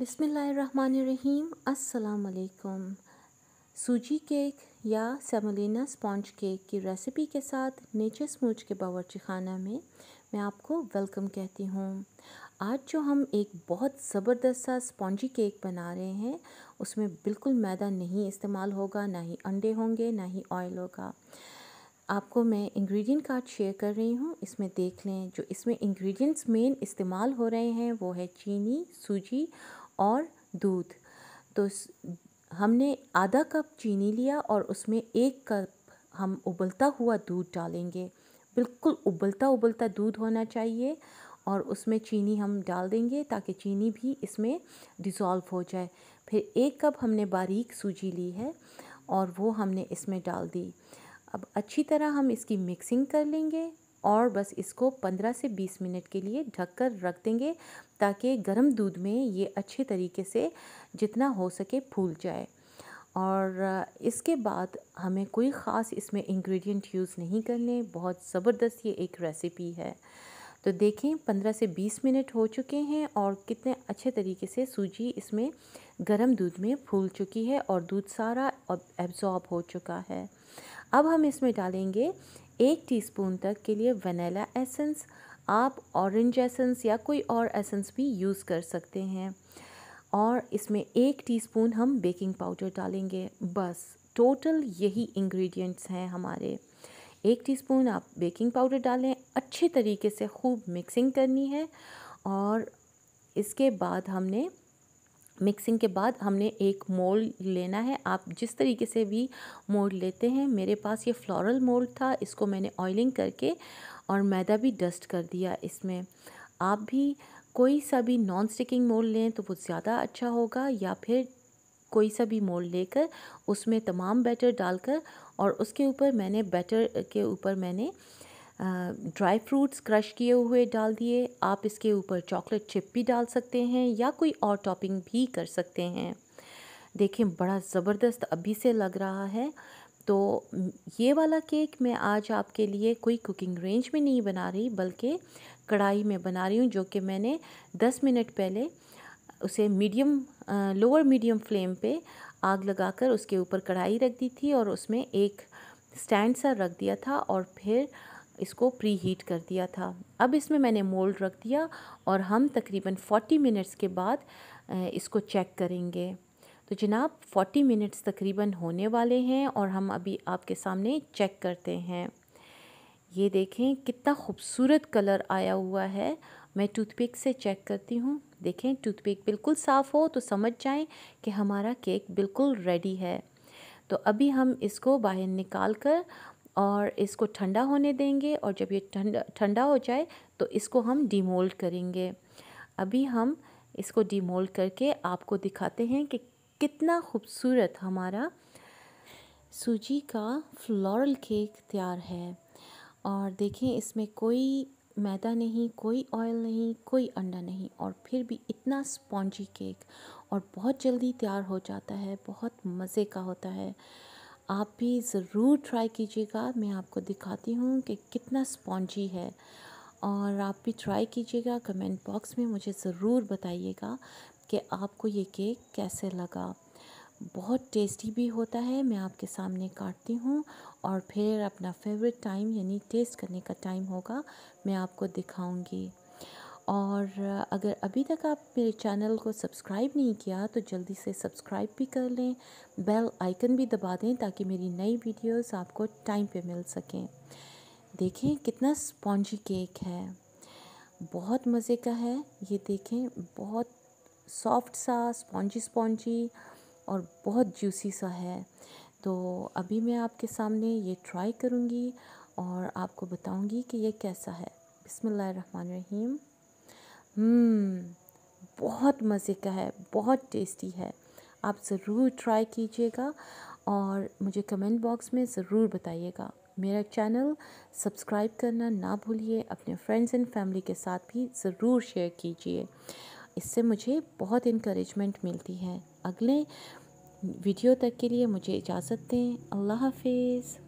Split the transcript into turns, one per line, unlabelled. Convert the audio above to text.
बिसमीम् अल्लाम सूजी केक या सेमोलिना स्पॉन्ज केक की रेसिपी के साथ नेचर स्मूच के बावरची खाना में मैं आपको वेलकम कहती हूँ आज जो हम एक बहुत ज़बरदस्त सा स्पॉन्जी केक बना रहे हैं उसमें बिल्कुल मैदा नहीं इस्तेमाल होगा ना ही अंडे होंगे ना ही ऑयल होगा आपको मैं इंग्रेडिएंट कार्ड शेयर कर रही हूँ इसमें देख लें जो इसमें इंग्रेडिएंट्स मेन इस्तेमाल हो रहे हैं वो है चीनी सूजी और दूध तो हमने आधा कप चीनी लिया और उसमें एक कप हम उबलता हुआ दूध डालेंगे बिल्कुल उबलता उबलता दूध होना चाहिए और उसमें चीनी हम डाल देंगे ताकि चीनी भी इसमें डिज़ोल्व हो जाए फिर एक कप हमने बारीक सूजी ली है और वो हमने इसमें डाल दी अब अच्छी तरह हम इसकी मिक्सिंग कर लेंगे और बस इसको 15 से 20 मिनट के लिए ढक कर रख देंगे ताकि गर्म दूध में ये अच्छे तरीके से जितना हो सके फूल जाए और इसके बाद हमें कोई ख़ास इसमें इंग्रेडिएंट यूज़ नहीं करने बहुत ज़बरदस्त ये एक रेसिपी है तो देखें 15 से 20 मिनट हो चुके हैं और कितने अच्छे तरीके से सूजी इसमें गर्म दूध में फूल चुकी है और दूध सारा एब्ज़ॉर्ब हो चुका है अब हम इसमें डालेंगे एक टीस्पून तक के लिए वनीला एसेंस आप ऑरेंज एसेंस या कोई और एसेंस भी यूज़ कर सकते हैं और इसमें एक टीस्पून हम बेकिंग पाउडर डालेंगे बस टोटल यही इंग्रेडिएंट्स हैं हमारे एक टीस्पून आप बेकिंग पाउडर डालें अच्छे तरीके से खूब मिक्सिंग करनी है और इसके बाद हमने मिक्सिंग के बाद हमने एक मोल्ड लेना है आप जिस तरीके से भी मोल्ड लेते हैं मेरे पास ये फ्लोरल मोल्ड था इसको मैंने ऑयलिंग करके और मैदा भी डस्ट कर दिया इसमें आप भी कोई सा भी नॉन स्टिकिंग मोल्ड लें तो वो ज़्यादा अच्छा होगा या फिर कोई सा भी मोल्ड लेकर उसमें तमाम बैटर डालकर और उसके ऊपर मैंने बैटर के ऊपर मैंने ड्राई फ्रूट्स क्रश किए हुए डाल दिए आप इसके ऊपर चॉकलेट चिप भी डाल सकते हैं या कोई और टॉपिंग भी कर सकते हैं देखें बड़ा ज़बरदस्त अभी से लग रहा है तो ये वाला केक मैं आज आपके लिए कोई कुकिंग रेंज में नहीं बना रही बल्कि कढ़ाई में बना रही हूँ जो कि मैंने 10 मिनट पहले उसे मीडियम लोअर मीडियम फ्लेम पे आग लगाकर उसके ऊपर कढ़ाई रख दी थी और उसमें एक स्टैंड सा रख दिया था और फिर इसको प्री हीट कर दिया था अब इसमें मैंने मोल्ड रख दिया और हम तकरीबन 40 मिनट्स के बाद इसको चेक करेंगे तो जनाब 40 मिनट्स तकरीबन होने वाले हैं और हम अभी आपके सामने चेक करते हैं ये देखें कितना खूबसूरत कलर आया हुआ है मैं टूथपिक से चेक करती हूँ देखें टूथपिक बिल्कुल साफ़ हो तो समझ जाएं कि हमारा केक बिल्कुल रेडी है तो अभी हम इसको बाहर निकाल कर और इसको ठंडा होने देंगे और जब ये ठंडा ठंडा हो जाए तो इसको हम डीमोल्ड करेंगे अभी हम इसको डीमोल्ड करके आपको दिखाते हैं कि कितना खूबसूरत हमारा सूजी का फ्लोरल केक तैयार है और देखें इसमें कोई मैदा नहीं कोई ऑयल नहीं कोई अंडा नहीं और फिर भी इतना स्पॉन्जी केक और बहुत जल्दी तैयार हो जाता है बहुत मज़े का होता है आप भी ज़रूर ट्राई कीजिएगा मैं आपको दिखाती हूँ कि कितना स्पॉन्जी है और आप भी ट्राई कीजिएगा कमेंट बॉक्स में मुझे ज़रूर बताइएगा कि आपको ये केक कैसे लगा बहुत टेस्टी भी होता है मैं आपके सामने काटती हूँ और फिर अपना फेवरेट टाइम यानी टेस्ट करने का टाइम होगा मैं आपको दिखाऊंगी और अगर अभी तक आप मेरे चैनल को सब्सक्राइब नहीं किया तो जल्दी से सब्सक्राइब भी कर लें बेल आइकन भी दबा दें ताकि मेरी नई वीडियोस आपको टाइम पे मिल सकें देखें कितना स्पॉन्जी केक है बहुत मज़े का है ये देखें बहुत सॉफ्ट सा स्पॉन्जी स्पॉन्जी और बहुत जूसी सा है तो अभी मैं आपके सामने ये ट्राई करूँगी और आपको बताऊँगी कि यह कैसा है रहीम हम्म, बहुत मज़े का है बहुत टेस्टी है आप ज़रूर ट्राई कीजिएगा और मुझे कमेंट बॉक्स में ज़रूर बताइएगा मेरा चैनल सब्सक्राइब करना ना भूलिए अपने फ्रेंड्स एंड फैमिली के साथ भी ज़रूर शेयर कीजिए इससे मुझे बहुत इनक्रेजमेंट मिलती है अगले वीडियो तक के लिए मुझे इजाज़त दें अल्लाह हाफिज़